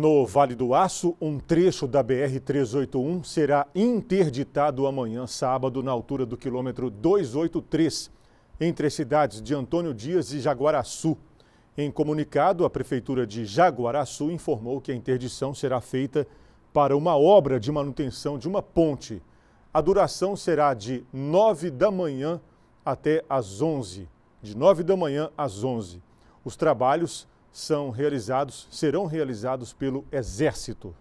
No Vale do Aço, um trecho da BR-381 será interditado amanhã, sábado, na altura do quilômetro 283, entre as cidades de Antônio Dias e Jaguaraçu. Em comunicado, a Prefeitura de Jaguaraçu informou que a interdição será feita para uma obra de manutenção de uma ponte. A duração será de 9 da manhã até às 11. De 9 da manhã às 11. Os trabalhos são realizados, serão realizados pelo Exército